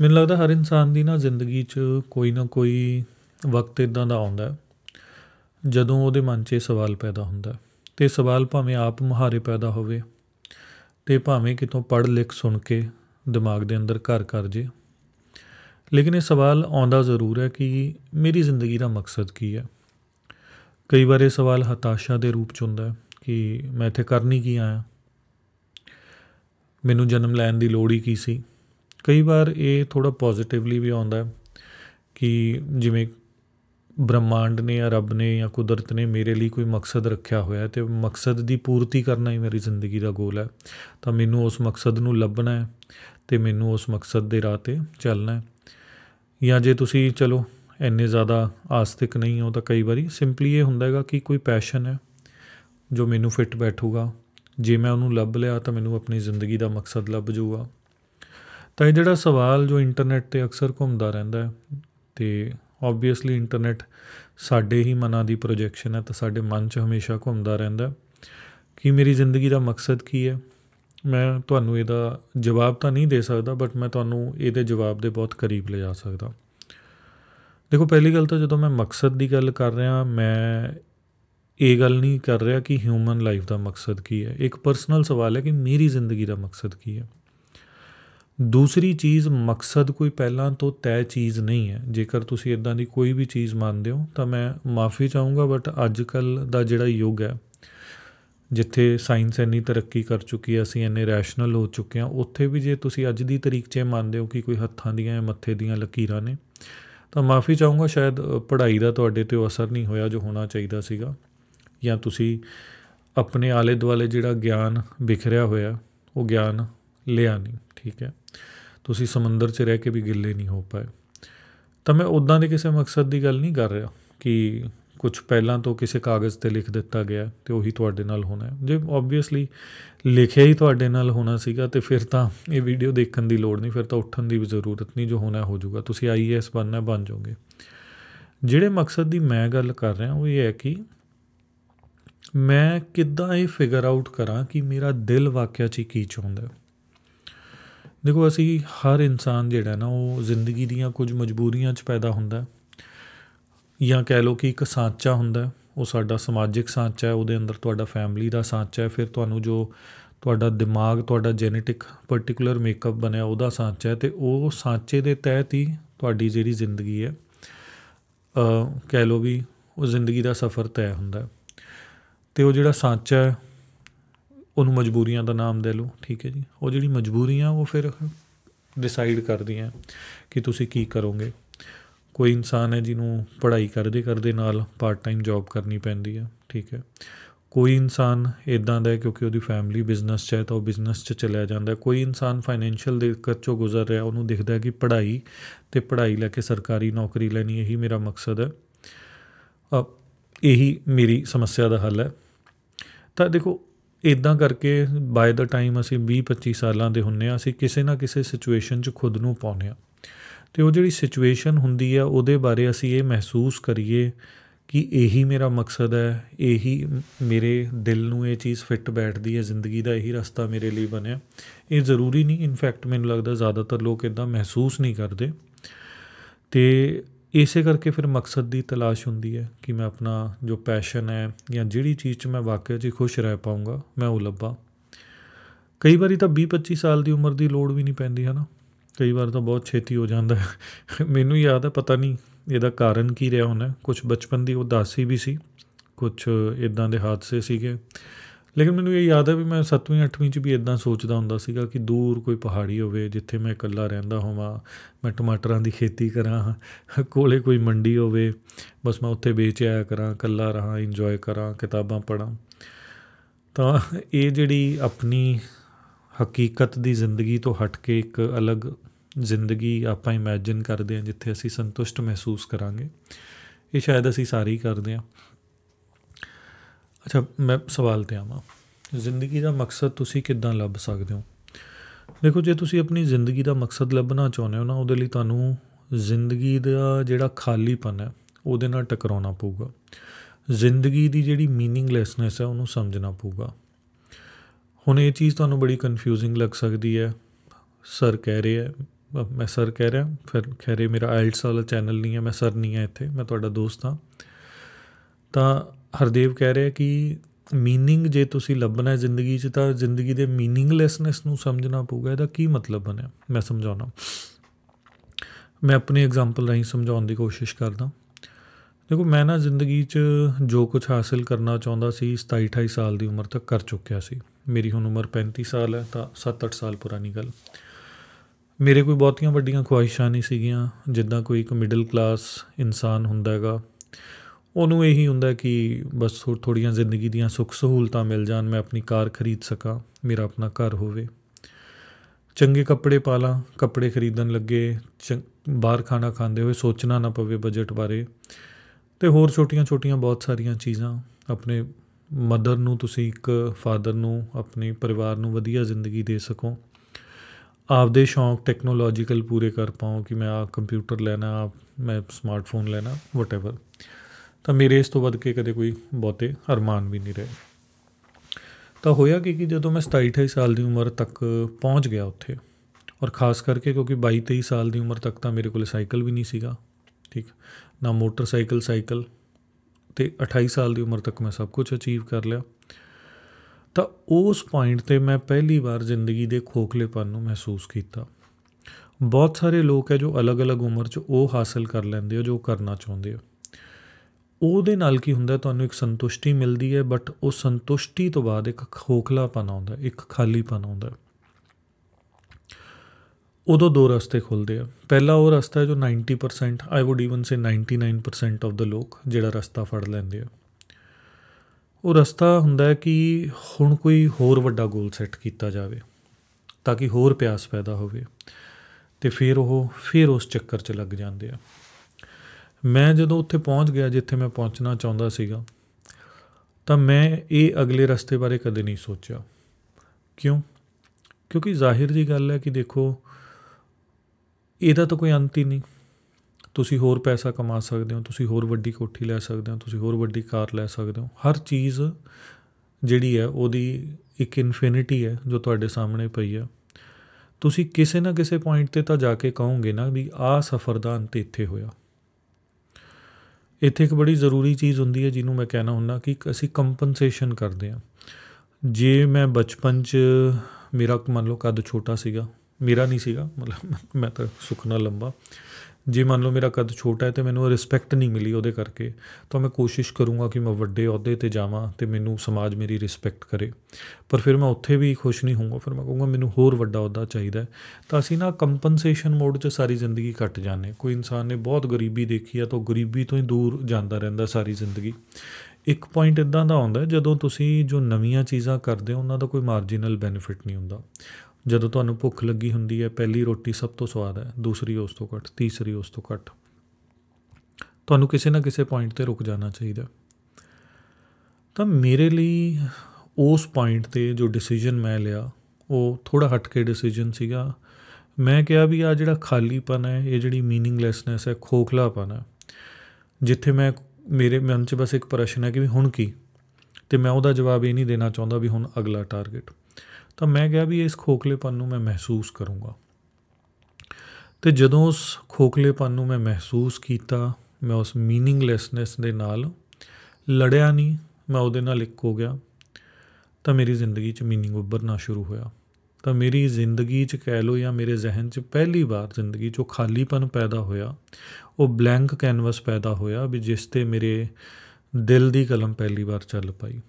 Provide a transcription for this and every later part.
ਮੈਨੂੰ ਲੱਗਦਾ ਹਰ ਇਨਸਾਨ ਦੀ ਨਾ ਜ਼ਿੰਦਗੀ 'ਚ ਕੋਈ ਨਾ ਕੋਈ ਵਕਤ ਇਦਾਂ ਦਾ ਆਉਂਦਾ ਜਦੋਂ ਉਹਦੇ ਮਨ 'ਚ ਇਹ ਸਵਾਲ ਪੈਦਾ ਹੁੰਦਾ ਤੇ ਸਵਾਲ ਭਾਵੇਂ ਆਪ ਮੁਹਾਰੇ ਪੈਦਾ ਹੋਵੇ ਤੇ ਭਾਵੇਂ ਕਿਤੋਂ ਪੜ੍ਹ ਲਿਖ ਸੁਣ ਕੇ ਦਿਮਾਗ ਦੇ ਅੰਦਰ ਘਰ ਕਰ ਜੇ ਲੇਕਿਨ ਇਹ ਸਵਾਲ ਆਉਂਦਾ ਜ਼ਰੂਰ ਹੈ ਕਿ ਮੇਰੀ ਜ਼ਿੰਦਗੀ ਦਾ ਮਕਸਦ ਕੀ ਹੈ ਕਈ ਵਾਰ ਇਹ ਸਵਾਲ ਹਤਾਸ਼ਾ ਦੇ ਰੂਪ 'ਚ ਹੁੰਦਾ ਕਿ ਮੈਂ ਇੱਥੇ ਕਰਨੀ ਕੀ ਆਇਆ ਮੈਨੂੰ ਜਨਮ ਲੈਣ ਦੀ ਲੋੜ ਹੀ ਕੀ ਸੀ ਕਈ ਵਾਰ ਇਹ ਥੋੜਾ ਪੋਜ਼ਿਟਿਵਲੀ ਵੀ ਆਉਂਦਾ ਹੈ ਕਿ ਜਿਵੇਂ ਬ੍ਰਹਮਾਂਡ ਨੇ ਜਾਂ ਰੱਬ ਨੇ ਜਾਂ ਕੁਦਰਤ ਨੇ ਮੇਰੇ ਲਈ ਕੋਈ ਮਕਸਦ ਰੱਖਿਆ ਹੋਇਆ ਤੇ ਮਕਸਦ ਦੀ ਪੂਰਤੀ ਕਰਨਾ ਹੀ ਮੇਰੀ ਜ਼ਿੰਦਗੀ ਦਾ ਗੋਲ ਹੈ ਤਾਂ ਮੈਨੂੰ ਉਸ ਮਕਸਦ ਨੂੰ ਲੱਭਣਾ ਹੈ ਤੇ ਮੈਨੂੰ ਉਸ ਮਕਸਦ ਦੇ ਰਾਹ ਤੇ ਚੱਲਣਾ ਹੈ ਜਾਂ ਜੇ ਤੁਸੀਂ ਚਲੋ ਇੰਨੇ ਜ਼ਿਆਦਾ ਆਸਤਿਕ ਨਹੀਂ ਹੋ ਤਾਂ ਕਈ ਵਾਰੀ ਸਿੰਪਲੀ ਇਹ ਹੁੰਦਾ ਹੈਗਾ ਕਿ ਕੋਈ ਪੈਸ਼ਨ ਹੈ ਜੋ ਮੈਨੂੰ ਫਿੱਟ ਬੈਠੂਗਾ ਜੇ ਮੈਂ ਉਹਨੂੰ ਲੱਭ ਲਿਆ ਤਾਂ ਮੈਨੂੰ ਆਪਣੀ ਜ਼ਿੰਦਗੀ ਦਾ ਮਕਸਦ ਲੱਭ ਜਾਊਗਾ ਤਾਂ ਇਹ ਜਿਹੜਾ ਸਵਾਲ ਜੋ ਇੰਟਰਨੈਟ ਤੇ ਅਕਸਰ ਘੁੰਮਦਾ ਰਹਿੰਦਾ ਹੈ ਤੇ ਆਬਵੀਅਸਲੀ ਇੰਟਰਨੈਟ ਸਾਡੇ ਹੀ ਮਨਾਂ ਦੀ ਪ੍ਰੋਜੈਕਸ਼ਨ ਹੈ ਤਾਂ ਸਾਡੇ ਮਨ 'ਚ ਹਮੇਸ਼ਾ ਘੁੰਮਦਾ ਰਹਿੰਦਾ ਕਿ ਮੇਰੀ ਜ਼ਿੰਦਗੀ ਦਾ ਮਕਸਦ ਕੀ ਹੈ ਮੈਂ ਤੁਹਾਨੂੰ ਇਹਦਾ ਜਵਾਬ ਤਾਂ ਨਹੀਂ ਦੇ ਸਕਦਾ ਬਟ ਮੈਂ ਤੁਹਾਨੂੰ ਇਹਦੇ ਜਵਾਬ ਦੇ ਬਹੁਤ ਕਰੀਬ ਜਾ ਸਕਦਾ ਦੇਖੋ ਪਹਿਲੀ ਗੱਲ ਤਾਂ ਜਦੋਂ ਮੈਂ ਮਕਸਦ ਦੀ ਗੱਲ ਕਰ ਰਿਹਾ ਮੈਂ ਇਹ ਗੱਲ ਨਹੀਂ ਕਰ ਰਿਹਾ ਕਿ ਹਿਊਮਨ ਲਾਈਫ ਦਾ ਮਕਸਦ ਕੀ ਹੈ ਇੱਕ ਪਰਸਨਲ ਸਵਾਲ ਹੈ ਕਿ ਮੇਰੀ ਜ਼ਿੰਦਗੀ ਦਾ ਮਕਸਦ ਕੀ ਹੈ ਦੂਸਰੀ ਚੀਜ਼ ਮਕਸਦ ਕੋਈ ਪਹਿਲਾਂ ਤੋਂ ਤੈਅ ਚੀਜ਼ ਨਹੀਂ ਹੈ ਜੇਕਰ ਤੁਸੀਂ ਇਦਾਂ ਦੀ ਕੋਈ ਵੀ ਚੀਜ਼ ਮੰਨਦੇ ਹੋ ਤਾਂ ਮੈਂ ਮਾਫੀ ਚਾਹੂੰਗਾ ਬਟ ਅੱਜ ਕੱਲ ਦਾ ਜਿਹੜਾ ਯੁੱਗ ਹੈ ਜਿੱਥੇ ਸਾਇੰਸ ਇੰਨੀ ਤਰੱਕੀ ਕਰ ਚੁੱਕੀ ਹੈ ਅਸੀਂ ਇੰਨੇ ਰੈਸ਼ਨਲ ਹੋ ਚੁੱਕੇ ਹਾਂ ਉੱਥੇ ਵੀ ਜੇ ਤੁਸੀਂ ਅੱਜ ਦੀ ਤਰੀਕ 'ਚ ਮੰਨਦੇ ਹੋ ਕਿ ਕੋਈ ਹੱਥਾਂ ਦੀਆਂ ਜਾਂ ਮੱਥੇ ਦੀਆਂ ਲਕੀਰਾਂ ਨੇ ਤਾਂ ਮਾਫੀ ਚਾਹੂੰਗਾ ਸ਼ਾਇਦ ਪੜ੍ਹਾਈ ਦਾ ਤੁਹਾਡੇ ਤੇ ਅਸਰ ਨਹੀਂ ਹੋਇਆ ਜੋ ਹੋਣਾ ਚਾਹੀਦਾ ਸੀਗਾ ਜਾਂ ਤੁਸੀਂ ਆਪਣੇ ਆਲੇ ਦੁਆਲੇ ਜਿਹੜਾ ਗਿਆਨ ਵਿਖਰਿਆ ਹੋਇਆ ਉਹ ਗਿਆਨ ਲਿਆ ਨਹੀਂ ਠੀਕ ਹੈ ਤੁਸੀਂ ਸਮੁੰਦਰ 'ਚ ਰਹਿ ਕੇ ਵੀ ਗਿੱਲੇ ਨਹੀਂ ਹੋ ਪਾਏ ਤਾਂ ਮੈਂ ਉਦਾਂ ਦੇ ਕਿਸੇ ਮਕਸਦ ਦੀ ਗੱਲ ਨਹੀਂ ਕਰ ਰਿਹਾ ਕਿ ਕੁਝ ਪਹਿਲਾਂ ਤੋਂ ਕਿਸੇ ਕਾਗਜ਼ ਤੇ ਲਿਖ ਦਿੱਤਾ ਗਿਆ ਤੇ ਉਹੀ ਤੁਹਾਡੇ ਨਾਲ ਹੋਣਾ ਹੈ ਜੇ ਆਬਵੀਅਸਲੀ ਲਿਖਿਆ ਹੀ ਤੁਹਾਡੇ ਨਾਲ ਹੋਣਾ ਸੀਗਾ ਤੇ ਫਿਰ ਤਾਂ ਇਹ ਵੀਡੀਓ ਦੇਖਣ ਦੀ ਲੋੜ ਨਹੀਂ ਫਿਰ ਤਾਂ ਉੱਠਣ ਦੀ ਵੀ ਜ਼ਰੂਰਤ ਨਹੀਂ ਜੋ ਹੋਣਾ ਹੋ ਜਾਊਗਾ ਤੁਸੀਂ ਆਈਐਸ ਬਣਨਾ ਬਣ ਜਾਓਗੇ ਜਿਹੜੇ ਮਕਸਦ ਦੀ ਮੈਂ ਗੱਲ ਕਰ ਰਿਹਾ ਉਹ ਇਹ ਹੈ ਕਿ ਮੈਂ ਕਿੱਦਾਂ ਇਹ ਫਿਗਰ ਆਊਟ ਕਰਾਂ ਕਿ ਮੇਰਾ ਦਿਲ ਵਾਕਿਆ 'ਚ ਕੀ ਚਾਹੁੰਦਾ ਹੈ ਦੇਖੋ ਅਸੀਂ ਹਰ ਇਨਸਾਨ ਜਿਹੜਾ ਨਾ ਉਹ ਜ਼ਿੰਦਗੀ ਦੀਆਂ ਕੁਝ ਮਜਬੂਰੀਆਂ 'ਚ ਪੈਦਾ ਹੁੰਦਾ ਜਾਂ ਕਹਿ ਲਓ ਕਿ ਇੱਕ ਸਾਂਚਾ ਹੁੰਦਾ ਉਹ ਸਾਡਾ ਸਮਾਜਿਕ ਸਾਂਚਾ ਹੈ ਉਹਦੇ ਅੰਦਰ ਤੁਹਾਡਾ ਫੈਮਿਲੀ ਦਾ ਸਾਂਚਾ ਹੈ ਫਿਰ ਤੁਹਾਨੂੰ ਜੋ ਤੁਹਾਡਾ ਦਿਮਾਗ ਤੁਹਾਡਾ ਜੈਨੇਟਿਕ ਪਾਰਟਿਕੂਲਰ ਮੇਕਅਪ ਬਣਿਆ ਉਹਦਾ ਸਾਂਚਾ ਹੈ ਤੇ ਉਹ ਸਾਂਚੇ ਦੇ ਤਹਿਤ ਹੀ ਤੁਹਾਡੀ ਜਿਹੜੀ ਜ਼ਿੰਦਗੀ ਹੈ ਅ ਕਹਿ ਲਓ ਵੀ ਉਹ ਜ਼ਿੰਦਗੀ ਦਾ ਸਫ਼ਰ ਤੈਅ ਹੁੰਦਾ ਤੇ ਉਹ ਜਿਹੜਾ ਸਾਂਚਾ ਹੈ ਉਹਨੂੰ ਮਜਬੂਰੀਆਂ ਦਾ ਨਾਮ ਦੇ ਲਓ ਠੀਕ ਹੈ ਜੀ ਉਹ ਜਿਹੜੀ ਮਜਬੂਰੀਆਂ ਉਹ ਫਿਰ ਡਿਸਾਈਡ ਕਰਦੀਆਂ ਕਿ ਤੁਸੀਂ ਕੀ ਕਰੋਗੇ ਕੋਈ ਇਨਸਾਨ ਹੈ ਜਿਹਨੂੰ ਪੜ੍ਹਾਈ ਕਰਦੇ ਕਰਦੇ ਨਾਲ ਪਾਰਟ ਟਾਈਮ ਜੌਬ ਕਰਨੀ ਪੈਂਦੀ ਹੈ ਠੀਕ ਹੈ ਕੋਈ ਇਨਸਾਨ ਇਦਾਂ ਦਾ ਹੈ ਕਿਉਂਕਿ ਉਹਦੀ ਫੈਮਿਲੀ ਬਿਜ਼ਨਸ 'ਚ ਹੈ ਤਾਂ ਉਹ ਬਿਜ਼ਨਸ 'ਚ ਚਲਿਆ ਜਾਂਦਾ ਕੋਈ ਇਨਸਾਨ ਫਾਈਨੈਂਸ਼ੀਅਲ ਦਿੱਕਤ 'ਚੋਂ ਗੁਜ਼ਰ ਰਿਹਾ ਉਹਨੂੰ ਦਿਖਦਾ ਹੈ ਕਿ ਪੜ੍ਹਾਈ ਤੇ ਪੜ੍ਹਾਈ ਲੈ ਕੇ ਸਰਕਾਰੀ ਨੌਕਰੀ ਲੈਣੀ ਇਹੀ ਮੇਰਾ ਮਕਸਦ ਹੈ ਅਬ ਇਹੀ ਮੇਰੀ ਸਮੱਸਿਆ ਦਾ ਹੱਲ ਹੈ ਤਾਂ ਦੇਖੋ ਇਦਾਂ ਕਰਕੇ ਬਾਏ ਦਾ ਟਾਈਮ ਅਸੀਂ 20 25 ਸਾਲਾਂ ਦੇ ਹੁੰਨੇ ਆ ਅਸੀਂ ਕਿਸੇ ਨਾ ਕਿਸੇ ਸਿਚੁਏਸ਼ਨ 'ਚ ਖੁਦ ਨੂੰ ਪਾਉਨੇ ਆ ਤੇ ਉਹ ਜਿਹੜੀ ਸਿਚੁਏਸ਼ਨ ਹੁੰਦੀ ਆ ਉਹਦੇ ਬਾਰੇ ਅਸੀਂ ਇਹ ਮਹਿਸੂਸ ਕਰੀਏ ਕਿ ਇਹੀ ਮੇਰਾ ਮਕਸਦ ਹੈ ਇਹੀ ਮੇਰੇ ਦਿਲ ਨੂੰ ਇਹ ਚੀਜ਼ ਫਿੱਟ ਬੈਠਦੀ ਹੈ ਜ਼ਿੰਦਗੀ ਦਾ ਇਹੀ ਰਸਤਾ ਮੇਰੇ ਲਈ ਬਣਿਆ ਇਹ ਜ਼ਰੂਰੀ ਨਹੀਂ ਇਨਫੈਕਟ ਮੈਨੂੰ ਲੱਗਦਾ ਜ਼ਿਆਦਾਤਰ ਲੋਕ ਇਦਾਂ ਮਹਿਸੂਸ ਨਹੀਂ ਕਰਦੇ ਤੇ ਇਸੇ ਕਰਕੇ ਫਿਰ ਮਕਸਦ ਦੀ ਤਲਾਸ਼ ਹੁੰਦੀ ਹੈ ਕਿ ਮੈਂ ਆਪਣਾ ਜੋ ਪੈਸ਼ਨ ਹੈ ਜਾਂ ਜਿਹੜੀ ਚੀਜ਼ 'ਚ ਮੈਂ ਵਾਕਿਆ ਜੀ ਖੁਸ਼ ਰਹਿ ਪਾਉਂਗਾ ਮੈਂ ਉਹ ਲੱਭਾਂ ਕਈ ਵਾਰੀ ਤਾਂ 20 25 ਸਾਲ ਦੀ ਉਮਰ ਦੀ ਲੋੜ ਵੀ ਨਹੀਂ ਪੈਂਦੀ ਹਨਾ ਕਈ ਵਾਰ ਤਾਂ ਬਹੁਤ ਛੇਤੀ ਹੋ ਜਾਂਦਾ ਮੈਨੂੰ ਯਾਦ ਹੈ ਪਤਾ ਨਹੀਂ ਇਹਦਾ ਕਾਰਨ ਕੀ ਰਿਹਾ ਹੋਣਾ ਕੁਝ ਬਚਪਨ ਦੀ ਉਦਾਸੀ ਵੀ ਸੀ ਕੁਝ ਇਦਾਂ ਦੇ ਹਾਦਸੇ ਸੀਗੇ ਲੇਕਿਨ ਮੈਨੂੰ ਇਹ ਯਾਦ ਹੈ ਵੀ ਮੈਂ 7ਵੀਂ 8ਵੀਂ ਚ ਵੀ ਇਦਾਂ ਸੋਚਦਾ ਹੁੰਦਾ ਸੀਗਾ ਕਿ ਦੂਰ ਕੋਈ ਪਹਾੜੀ ਹੋਵੇ ਜਿੱਥੇ ਮੈਂ ਇਕੱਲਾ ਰਹਿੰਦਾ ਹੋਵਾਂ ਮੈਂ ਟਮਾਟਰਾਂ ਦੀ ਖੇਤੀ ਕਰਾਂ ਕੋਲੇ ਕੋਈ ਮੰਡੀ ਹੋਵੇ ਬਸ ਮੈਂ ਉੱਥੇ ਵੇਚ ਆਇਆ ਕਰਾਂ ਇਕੱਲਾ ਰਹਾ ਇੰਜੋਏ ਕਰਾਂ ਕਿਤਾਬਾਂ ਪੜਾਂ ਤਾਂ ਇਹ ਜਿਹੜੀ ਆਪਣੀ ਹਕੀਕਤ ਦੀ ਜ਼ਿੰਦਗੀ ਤੋਂ ਹਟ ਕੇ ਇੱਕ ਅਲੱਗ ਜ਼ਿੰਦਗੀ ਆਪਾਂ ਇਮੇਜਿਨ ਕਰਦੇ ਹਾਂ ਜਿੱਥੇ ਅਸੀਂ ਸੰਤੁਸ਼ਟ ਮਹਿਸੂਸ ਕਰਾਂਗੇ ਇਹ ਸ਼ਾਇਦ ਅਸੀਂ ਸਾਰੇ ਹੀ ਕਰਦੇ ਹਾਂ ਅੱਛਾ ਮੈਂ ਸਵਾਲ ਤੇ ਆਵਾਂ ਜ਼ਿੰਦਗੀ ਦਾ ਮਕਸਦ ਤੁਸੀਂ ਕਿੱਦਾਂ ਲੱਭ ਸਕਦੇ ਹੋ ਦੇਖੋ ਜੇ ਤੁਸੀਂ ਆਪਣੀ ਜ਼ਿੰਦਗੀ ਦਾ ਮਕਸਦ ਲੱਭਣਾ ਚਾਹੁੰਦੇ ਹੋ ਨਾ ਉਹਦੇ ਲਈ ਤੁਹਾਨੂੰ ਜ਼ਿੰਦਗੀ ਦਾ ਜਿਹੜਾ ਖਾਲੀਪਨ ਹੈ ਉਹਦੇ ਨਾਲ ਟਕਰਾਉਣਾ ਪਊਗਾ ਜ਼ਿੰਦਗੀ ਦੀ ਜਿਹੜੀ ਮੀਨਿੰਗਲੈਸਨੈਸ ਹੈ ਉਹਨੂੰ ਸਮਝਣਾ ਪਊਗਾ ਹੁਣ ਇਹ ਚੀਜ਼ ਤੁਹਾਨੂੰ ਬੜੀ ਕਨਫਿਊਜ਼ਿੰਗ ਲੱਗ ਸਕਦੀ ਹੈ ਸਰ ਕਹਿ ਰਿਹਾ ਹੈ ਮੈਂ ਸਰ ਕਹਿ ਰਿਹਾ ਫਿਰ ਕਹਿ ਰਿਹਾ ਮੇਰਾ ਆਇਲਟਸ ਵਾਲਾ ਚੈਨਲ ਨਹੀਂ ਹੈ ਮੈਂ ਸਰ ਨਹੀਂ ਹਾਂ ਇੱਥੇ ਮੈਂ ਤੁਹਾਡਾ ਦੋਸਤ ਹਾਂ ਤਾਂ ਹਰਦੇਵ ਕਹਿ ਰਿਹਾ ਕਿ ਮੀਨਿੰਗ ਜੇ ਤੁਸੀਂ ਲੱਭਣਾ ਹੈ ਜ਼ਿੰਦਗੀ 'ਚ ਤਾਂ ਜ਼ਿੰਦਗੀ ਦੇ ਮੀਨਿੰਗਲੈਸਨੈਸ ਨੂੰ ਸਮਝਣਾ ਪਊਗਾ ਇਹਦਾ ਕੀ ਮਤਲਬ ਬਣਿਆ ਮੈਂ ਸਮਝਾਉਣਾ ਮੈਂ ਆਪਣੀ ਐਗਜ਼ਾਮਪਲ ਰਾਹੀਂ ਸਮਝਾਉਣ ਦੀ ਕੋਸ਼ਿਸ਼ ਕਰਦਾ ਦੇਖੋ ਮੈਂ ਨਾ ਜ਼ਿੰਦਗੀ 'ਚ ਜੋ ਕੁਝ ਹਾਸਲ ਕਰਨਾ ਚਾਹੁੰਦਾ ਸੀ 27 28 ਸਾਲ ਦੀ ਉਮਰ ਤੱਕ ਕਰ ਚੁੱਕਿਆ ਸੀ ਮੇਰੀ ਹੁਣ ਉਮਰ 35 ਸਾਲ ਹੈ ਤਾਂ 7-8 ਸਾਲ ਪੁਰਾਣੀ ਗੱਲ ਮੇਰੇ ਕੋਈ ਬਹੁਤੀਆਂ ਵੱਡੀਆਂ ਖੁਆਇਸ਼ਾਂ ਨਹੀਂ ਸੀਗੀਆਂ ਜਿੱਦਾਂ ਕੋਈ ਇੱਕ ਮਿਡਲ ਕਲਾਸ ਇਨਸਾਨ ਹੁੰਦਾ ਹੈਗਾ ਉਹਨੂੰ ਇਹੀ ਹੁੰਦਾ ਕਿ ਬਸ ਥੋੜੀਆਂ ਜ਼ਿੰਦਗੀ ਦੀਆਂ ਸੁੱਖ ਸਹੂਲਤਾਂ ਮਿਲ ਜਾਣ ਮੈਂ ਆਪਣੀ ਕਾਰ ਖਰੀਦ ਸਕਾਂ ਮੇਰਾ ਆਪਣਾ ਘਰ ਹੋਵੇ ਚੰਗੇ ਕੱਪੜੇ ਪਾ ਲਾਂ ਕੱਪੜੇ ਖਰੀਦਣ ਲੱਗੇ ਬਾਹਰ ਖਾਣਾ ਖਾਂਦੇ ਹੋਏ ਸੋਚਣਾ ਨਾ ਪਵੇ ਬਜਟ ਬਾਰੇ ਤੇ ਹੋਰ ਛੋਟੀਆਂ-ਛੋਟੀਆਂ ਬਹੁਤ ਸਾਰੀਆਂ ਚੀਜ਼ਾਂ ਆਪਣੇ ਮਦਰ ਨੂੰ ਤੁਸੀਂ ਇੱਕ ਫਾਦਰ ਨੂੰ ਆਪਣੇ ਪਰਿਵਾਰ ਨੂੰ ਵਧੀਆ ਜ਼ਿੰਦਗੀ ਦੇ ਸਕੋ ਆਪਦੇ ਸ਼ੌਂਕ ਟੈਕਨੋਲੋਜੀਕਲ ਪੂਰੇ ਕਰ ਪਾਉ ਕਿ ਮੈਂ ਆ ਕੰਪਿਊਟਰ ਲੈਣਾ ਮੈਂ ਸਮਾਰਟਫੋਨ ਲੈਣਾ ਵਟਐਵਰ ਤਾਂ ਮੇਰੇ ਇਸ ਤੋਂ ਵੱਧ ਕੇ ਕਦੇ ਕੋਈ ਬਹੁਤੇ ਅਰਮਾਨ ਵੀ ਨਹੀਂ ਰਹੇ ਤਾਂ ਹੋਇਆ ਕਿ ਕਿ ਜਦੋਂ ਮੈਂ 27 28 ਸਾਲ ਦੀ ਉਮਰ ਤੱਕ ਪਹੁੰਚ ਗਿਆ ਉੱਥੇ ਔਰ ਖਾਸ ਕਰਕੇ ਕਿਉਂਕਿ 22 23 ਸਾਲ ਦੀ ਉਮਰ ਤੱਕ ਤਾਂ ਮੇਰੇ ਕੋਲ ਸਾਈਕਲ ਵੀ ਨਹੀਂ ਸੀਗਾ ਠੀਕ ਨਾ ਮੋਟਰਸਾਈਕਲ ਸਾਈਕਲ ਤੇ 28 ਸਾਲ ਦੀ ਉਮਰ ਤੱਕ ਮੈਂ ਸਭ ਕੁਝ ਅਚੀਵ ਕਰ ਲਿਆ ਤਾਂ ਉਸ ਪੁਆਇੰਟ ਤੇ ਮੈਂ ਪਹਿਲੀ ਵਾਰ ਜ਼ਿੰਦਗੀ ਦੇ ਖੋਖਲੇਪਨ ਨੂੰ ਮਹਿਸੂਸ ਕੀਤਾ ਬਹੁਤ ਸਾਰੇ ਲੋਕ ਹੈ ਜੋ ਅਲੱਗ-ਅਲੱਗ ਉਮਰ 'ਚ ਉਹ ਹਾਸਲ ਕਰ ਲੈਂਦੇ ਆ ਜੋ ਕਰਨਾ ਚਾਹੁੰਦੇ ਆ ਉਹਦੇ ਨਾਲ ਕੀ ਹੁੰਦਾ ਤੁਹਾਨੂੰ ਇੱਕ ਸੰਤੁਸ਼ਟੀ ਮਿਲਦੀ ਹੈ ਬਟ ਉਹ ਸੰਤੁਸ਼ਟੀ ਤੋਂ ਬਾਅਦ ਇੱਕ ਖੋਖਲਾਪਨ ਆਉਂਦਾ ਇੱਕ ਖਾਲੀਪਨ ਆਉਂਦਾ ਉਦੋਂ ਦੋ ਰਸਤੇ ਖੁੱਲਦੇ ਆ ਪਹਿਲਾ ਉਹ ਰਸਤਾ ਜੋ 90% I would even say 99% of ਦਾ ਲੋਕ ਜਿਹੜਾ ਰਸਤਾ ਫੜ ਲੈਂਦੇ ਆ ਉਹ ਰਸਤਾ ਹੁੰਦਾ ਹੈ ਕਿ ਹੁਣ ਕੋਈ ਹੋਰ ਵੱਡਾ ਗੋਲ ਸੈੱਟ ਕੀਤਾ ਜਾਵੇ ਤਾਂ ਕਿ ਹੋਰ ਪਿਆਸ ਪੈਦਾ ਹੋਵੇ ਤੇ ਫਿਰ ਉਹ ਫਿਰ ਉਸ ਚੱਕਰ 'ਚ ਲੱਗ ਜਾਂਦੇ ਆ ਮੈਂ ਜਦੋਂ ਉੱਥੇ ਪਹੁੰਚ ਗਿਆ ਜਿੱਥੇ ਮੈਂ ਪਹੁੰਚਣਾ ਚਾਹੁੰਦਾ ਸੀਗਾ ਤਾਂ ਮੈਂ ਇਹ ਅਗਲੇ ਰਸਤੇ ਬਾਰੇ ਕਦੇ ਨਹੀਂ ਸੋਚਿਆ ਕਿਉਂ ਕਿਉਂਕਿ ਜ਼ਾਹਿਰ ਜੀ ਗੱਲ ਹੈ ਕਿ ਦੇਖੋ ਇਹਦਾ ਤਾਂ ਕੋਈ ਅੰਤ ਹੀ ਨਹੀਂ ਤੁਸੀਂ ਹੋਰ ਪੈਸਾ ਕਮਾ ਸਕਦੇ ਹੋ ਤੁਸੀਂ ਹੋਰ ਵੱਡੀ ਕੋਠੀ ਲੈ ਸਕਦੇ ਹੋ ਤੁਸੀਂ ਹੋਰ ਵੱਡੀ ਕਾਰ ਲੈ ਸਕਦੇ ਹੋ ਹਰ ਚੀਜ਼ ਜਿਹੜੀ ਹੈ ਉਹਦੀ ਇੱਕ ਇਨਫਿਨਿਟੀ ਹੈ ਜੋ ਤੁਹਾਡੇ ਸਾਹਮਣੇ ਪਈ ਹੈ ਤੁਸੀਂ ਕਿਸੇ ਨਾ ਕਿਸੇ ਪੁਆਇੰਟ ਤੇ ਤਾਂ ਜਾ ਕੇ ਕਹੋਗੇ ਨਾ ਵੀ ਆਹ ਸਫ਼ਰ ਦਾ ਅੰਤ ਇੱਥੇ ਹੋਇਆ ਇੱਥੇ ਇੱਕ ਬੜੀ ਜ਼ਰੂਰੀ ਚੀਜ਼ ਹੁੰਦੀ ਹੈ ਜਿਹਨੂੰ ਮੈਂ ਕਹਿਣਾ ਹੁੰਦਾ ਕਿ ਅਸੀਂ ਕੰਪਨਸੇਸ਼ਨ ਕਰਦੇ ਹਾਂ ਜੇ ਮੈਂ ਬਚਪਨ 'ਚ ਮੇਰਾ ਮੰਨ ਲਓ ਕਦ ਛੋਟਾ ਸੀਗਾ ਮੇਰਾ ਨਹੀਂ ਸੀਗਾ ਮਤਲਬ ਮੈਂ ਤਾਂ ਸੁਖਣਾ ਲੰਬਾ ਜੇ ਮੰਨ ਲਓ ਮੇਰਾ ਕੱਦ ਛੋਟਾ ਹੈ ਤੇ ਮੈਨੂੰ ਰਿਸਪੈਕਟ ਨਹੀਂ ਮਿਲੀ ਉਹਦੇ ਕਰਕੇ ਤਾਂ ਮੈਂ ਕੋਸ਼ਿਸ਼ ਕਰੂੰਗਾ ਕਿ ਮੈਂ ਵੱਡੇ ਅਹੁਦੇ ਤੇ ਜਾਵਾਂ ਤੇ ਮੈਨੂੰ ਸਮਾਜ ਮੇਰੀ ਰਿਸਪੈਕਟ ਕਰੇ ਪਰ ਫਿਰ ਮੈਂ ਉੱਥੇ ਵੀ ਖੁਸ਼ ਨਹੀਂ ਹੋਊਂਗਾ ਫਿਰ ਮੈਂ ਕਹੂੰਗਾ ਮੈਨੂੰ ਹੋਰ ਵੱਡਾ ਅਹੁਦਾ ਚਾਹੀਦਾ ਤਾਂ ਅਸੀਂ ਨਾ ਕੰਪਨਸੇਸ਼ਨ ਮੋਡ 'ਚ ਸਾਰੀ ਜ਼ਿੰਦਗੀ ਕੱਟ ਜਾਂਦੇ ਕੋਈ ਇਨਸਾਨ ਨੇ ਬਹੁਤ ਗਰੀਬੀ ਦੇਖੀ ਆ ਤਾਂ ਗਰੀਬੀ ਤੋਂ ਹੀ ਦੂਰ ਜਾਂਦਾ ਰਹਿੰਦਾ ਸਾਰੀ ਜ਼ਿੰਦਗੀ ਇੱਕ ਪੁਆਇੰਟ ਇਦਾਂ ਦਾ ਹੁੰਦਾ ਜਦੋਂ ਤੁਸੀਂ ਜੋ ਨਵੀਆਂ ਚੀਜ਼ਾਂ ਕਰਦੇ ਹੋ ਉਹਨਾਂ ਦਾ ਕੋਈ ਮਾਰਜੀਨਲ ਬੈਨੀਫਿਟ ਨਹੀਂ ਹੁੰਦਾ ਜਦੋਂ ਤੁਹਾਨੂੰ ਭੁੱਖ ਲੱਗੀ ਹੁੰਦੀ ਹੈ ਪਹਿਲੀ ਰੋਟੀ ਸਭ ਤੋਂ ਸਵਾਦ ਹੈ ਦੂਸਰੀ ਉਸ ਤੋਂ ਘੱਟ ਤੀਸਰੀ ਉਸ ਤੋਂ ਘੱਟ ਤੁਹਾਨੂੰ ਕਿਸੇ ਨਾ ਕਿਸੇ ਪੁਆਇੰਟ ਤੇ ਰੁਕ ਜਾਣਾ ਚਾਹੀਦਾ ਤਾਂ ਮੇਰੇ ਲਈ ਉਸ ਪੁਆਇੰਟ ਤੇ ਜੋ ਡਿਸੀਜਨ ਮੈਂ ਲਿਆ ਉਹ ਥੋੜਾ ਹਟ ਕੇ ਡਿਸੀਜਨ ਸੀਗਾ ਮੈਂ ਕਿਹਾ ਵੀ ਆ ਜਿਹੜਾ ਖਾਲੀਪਨ ਹੈ ਇਹ ਜਿਹੜੀ ਮੀਨਿੰਗਲੈਸਨੈਸ ਹੈ ਖੋਖਲਾਪਨ ਹੈ ਜਿੱਥੇ ਮੈਂ ਮੇਰੇ ਮਨ 'ਚ ਬਸ ਇੱਕ ਪ੍ਰਸ਼ਨ ਹੈ ਕਿ ਵੀ ਹੁਣ ਕੀ ਤੇ ਮੈਂ ਉਹਦਾ ਜਵਾਬ ਇਹ ਨਹੀਂ ਦੇਣਾ ਚਾਹੁੰਦਾ ਵੀ ਹੁਣ ਅਗਲਾ ਟਾਰਗੇਟ ਤਾਂ ਮੈਂ ਕਿਹਾ ਵੀ ਇਸ ਖੋਖਲੇਪਨ ਨੂੰ ਮੈਂ ਮਹਿਸੂਸ ਕਰੂੰਗਾ ਤੇ ਜਦੋਂ ਉਸ ਖੋਖਲੇਪਨ ਨੂੰ ਮੈਂ ਮਹਿਸੂਸ ਕੀਤਾ ਮੈਂ ਉਸ ਮੀਨਿੰਗਲੈਸਨੈਸ ਦੇ ਨਾਲ ਲੜਿਆ ਨਹੀਂ ਮੈਂ ਉਹਦੇ ਨਾਲ ਇੱਕ ਹੋ ਗਿਆ ਤਾਂ ਮੇਰੀ ਜ਼ਿੰਦਗੀ 'ਚ ਮੀਨਿੰਗ ਉੱਭਰਨਾ ਸ਼ੁਰੂ ਹੋਇਆ ਤਾਂ ਮੇਰੀ ਜ਼ਿੰਦਗੀ 'ਚ ਕਹਿ ਲੋ ਜਾਂ ਮੇਰੇ ਜ਼ਿਹਨ 'ਚ ਪਹਿਲੀ ਵਾਰ ਜ਼ਿੰਦਗੀ 'ਚੋਂ ਖਾਲੀਪਨ ਪੈਦਾ ਹੋਇਆ ਉਹ ਬਲੈਂਕ ਕੈਨਵਸ ਪੈਦਾ ਹੋਇਆ ਵੀ ਜਿਸ ਤੇ ਮੇਰੇ ਦਿਲ ਦੀ ਕਲਮ ਪਹਿਲੀ ਵਾਰ ਚੱਲ ਪਈ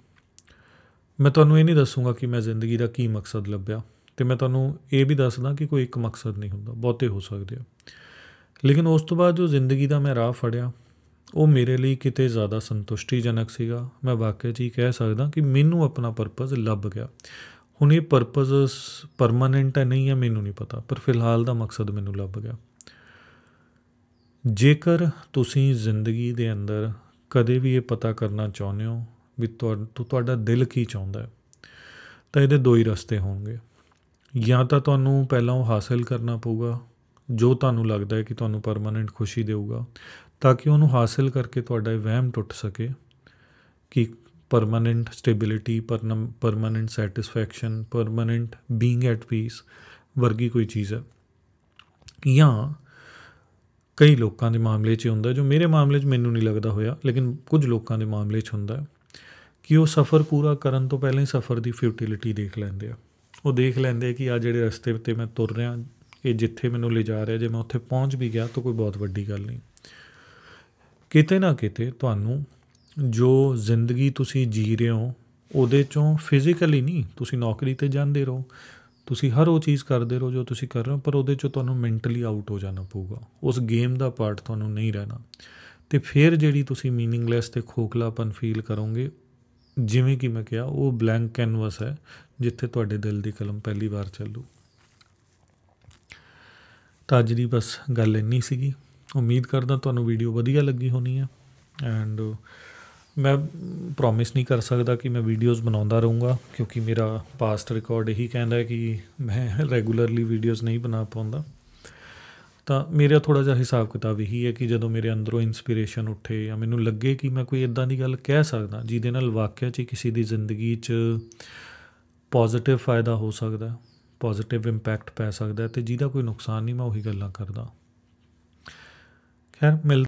ਮੈਂ ਤੁਹਾਨੂੰ ਇਹ ਨਹੀਂ ਦੱਸੂਗਾ ਕਿ ਮੈਂ ਜ਼ਿੰਦਗੀ ਦਾ ਕੀ ਮਕਸਦ ਲੱਭਿਆ ਤੇ ਮੈਂ ਤੁਹਾਨੂੰ ਇਹ ਵੀ ਦੱਸਦਾ ਕਿ ਕੋਈ ਇੱਕ ਮਕਸਦ ਨਹੀਂ ਹੁੰਦਾ ਬਹੁਤੇ ਹੋ ਸਕਦੇ ਆ ਲੇਕਿਨ ਉਸ ਤੋਂ ਬਾਅਦ ਜੋ ਜ਼ਿੰਦਗੀ ਦਾ ਮੈਂ ਰਾਹ ਫੜਿਆ ਉਹ ਮੇਰੇ ਲਈ ਕਿਤੇ ਜ਼ਿਆਦਾ ਸੰਤੁਸ਼ਟੀਜਨਕ ਸੀਗਾ ਮੈਂ ਵਾਕਿਆ ਜੀ ਕਹਿ ਸਕਦਾ ਕਿ ਮੈਨੂੰ ਆਪਣਾ ਪਰਪਸ ਲੱਭ ਗਿਆ ਹੁਣ ਇਹ ਪਰਪਸ ਪਰਮਨੈਂਟ ਹੈ ਨਹੀਂ ਹੈ ਮੈਨੂੰ ਨਹੀਂ ਪਤਾ ਪਰ ਫਿਲਹਾਲ ਦਾ ਮਕਸਦ ਮੈਨੂੰ ਲੱਭ ਗਿਆ ਜੇਕਰ ਤੁਸੀਂ ਜ਼ਿੰਦਗੀ ਦੇ ਅੰਦਰ ਕਦੇ ਵੀ ਇਹ ਪਤਾ ਕਰਨਾ ਚਾਹੁੰਦੇ ਹੋ ਵੀ ਤੁਹਾਡਾ ਦਿਲ ਕੀ ਚਾਹੁੰਦਾ ਹੈ ਤਾਂ ਇਹਦੇ ਦੋ ਹੀ ਰਸਤੇ ਹੋਣਗੇ ਜਾਂ ਤਾਂ ਤੁਹਾਨੂੰ ਪਹਿਲਾਂ ਉਹ ਹਾਸਲ ਕਰਨਾ ਪਊਗਾ ਜੋ ਤੁਹਾਨੂੰ ਲੱਗਦਾ ਹੈ ਕਿ ਤੁਹਾਨੂੰ ਪਰਮਾਨੈਂਟ ਖੁਸ਼ੀ ਦੇਊਗਾ ਤਾਂ ਕਿ ਉਹਨੂੰ ਹਾਸਲ ਕਰਕੇ ਤੁਹਾਡਾ ਇਹ ਵਹਿਮ ਟੁੱਟ ਸਕੇ ਕਿ permanent stability permanent satisfaction permanent being at peace ਵਰਗੀ ਕੋਈ ਚੀਜ਼ ਹੈ ਜਾਂ ਕਈ ਲੋਕਾਂ ਦੇ ਮਾਮਲੇ 'ਚ ਹੁੰਦਾ ਜੋ ਮੇਰੇ ਮਾਮਲੇ 'ਚ ਮੈਨੂੰ ਨਹੀਂ ਲੱਗਦਾ ਹੋਇਆ ਲੇਕਿਨ ਕੁਝ ਲੋਕਾਂ ਦੇ ਮਾਮਲੇ 'ਚ ਹੁੰਦਾ ਹੈ ਕਿ ਉਹ ਸਫ਼ਰ ਪੂਰਾ ਕਰਨ ਤੋਂ ਪਹਿਲਾਂ ਹੀ ਸਫ਼ਰ ਦੀ ਫਿਊਟਿਲਿਟੀ ਦੇਖ ਲੈਂਦੇ ਆ ਉਹ ਦੇਖ ਲੈਂਦੇ ਕਿ ਆ ਜਿਹੜੇ ਰਸਤੇ ਤੇ ਮੈਂ ਤੁਰ ਰਿਹਾ ਇਹ ਜਿੱਥੇ ਮੈਨੂੰ ਲੈ ਜਾ ਰਿਹਾ ਜੇ ਮੈਂ ਉੱਥੇ ਪਹੁੰਚ ਵੀ ਗਿਆ ਤਾਂ ਕੋਈ ਬਹੁਤ ਵੱਡੀ ਗੱਲ ਨਹੀਂ ਕਿਤੇ ਨਾ ਕਿਤੇ ਤੁਹਾਨੂੰ ਜੋ ਜ਼ਿੰਦਗੀ ਤੁਸੀਂ ਜੀ ਰਹੇ ਹੋ ਉਹਦੇ ਚੋਂ ਫਿਜ਼ੀਕਲੀ ਨਹੀਂ ਤੁਸੀਂ ਨੌਕਰੀ ਤੇ ਜਾਂਦੇ ਰਹੋ ਤੁਸੀਂ ਹਰ ਉਹ ਚੀਜ਼ ਕਰਦੇ ਰਹੋ ਜੋ ਤੁਸੀਂ ਕਰ ਰਹੇ ਹੋ ਪਰ ਉਹਦੇ ਚੋਂ ਤੁਹਾਨੂੰ ਮੈਂਟਲੀ ਆਊਟ ਹੋ ਜਾਣਾ ਪਊਗਾ ਉਸ ਗੇਮ ਦਾ ਪਾਰਟ ਤੁਹਾਨੂੰ ਨਹੀਂ ਰਹਿਣਾ ਤੇ ਫਿਰ ਜਿਹੜੀ ਤੁਸੀਂ मीनिंगलेस ਤੇ ਖੋਖਲਾਪਨ ਫੀਲ ਕਰੋਗੇ ਜਿਵੇਂ ਕਿ ਮੈਂ ਕਿਹਾ ਉਹ ਬਲੈਂਕ ਕੈਨਵਸ ਹੈ ਜਿੱਥੇ ਤੁਹਾਡੇ ਦਿਲ ਦੀ ਕਲਮ ਪਹਿਲੀ ਵਾਰ ਚੱਲੂ ਤਾਂ ਅੱਜ ਦੀ ਬਸ ਗੱਲ ਇੰਨੀ ਸੀਗੀ ਉਮੀਦ ਕਰਦਾ ਤੁਹਾਨੂੰ ਵੀਡੀਓ ਵਧੀਆ ਲੱਗੀ ਹੋਣੀ ਹੈ ਐਂਡ ਮੈਂ ਪ੍ਰੋਮਿਸ ਨਹੀਂ ਕਰ ਸਕਦਾ ਕਿ ਮੈਂ ਵੀਡੀਓਜ਼ ਬਣਾਉਂਦਾ ਰਹੂੰਗਾ ਕਿਉਂਕਿ ਮੇਰਾ ਪਾਸਟ ਰਿਕਾਰਡ ਇਹੀ ਕਹਿੰਦਾ ਕਿ ਮੈਂ ਰੈਗੂਲਰਲੀ ਵੀਡੀਓਜ਼ ਨਹੀਂ ਬਣਾ ਪਾਉਂਦਾ ਤਾਂ ਮੇਰਾ ਥੋੜਾ ਜਿਹਾ ਹਿਸਾਬ ਕਿਤਾਬ ਇਹੀ ਹੈ ਕਿ ਜਦੋਂ ਮੇਰੇ ਅੰਦਰੋਂ ਇਨਸਪੀਰੇਸ਼ਨ ਉੱਠੇ ਜਾਂ ਮੈਨੂੰ ਲੱਗੇ ਕਿ ਮੈਂ ਕੋਈ ਇਦਾਂ ਦੀ ਗੱਲ ਕਹਿ ਸਕਦਾ ਜਿਹਦੇ ਨਾਲ ਵਾਕਿਆ 'ਚ ਕਿਸੇ ਦੀ ਜ਼ਿੰਦਗੀ 'ਚ ਪੋਜ਼ਿਟਿਵ ਫਾਇਦਾ ਹੋ ਸਕਦਾ ਪੋਜ਼ਿਟਿਵ ਇੰਪੈਕਟ ਪੈ ਸਕਦਾ ਤੇ ਜਿਹਦਾ ਕੋਈ ਨੁਕਸਾਨ ਨਹੀਂ ਮੈਂ ਉਹੀ ਗੱਲਾਂ ਕਰਦਾ ਖੈਰ ਮਿਲ